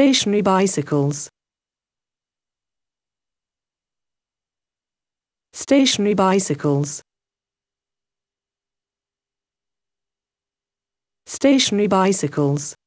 stationary bicycles. Stationary bicycles. Stationary bicycles.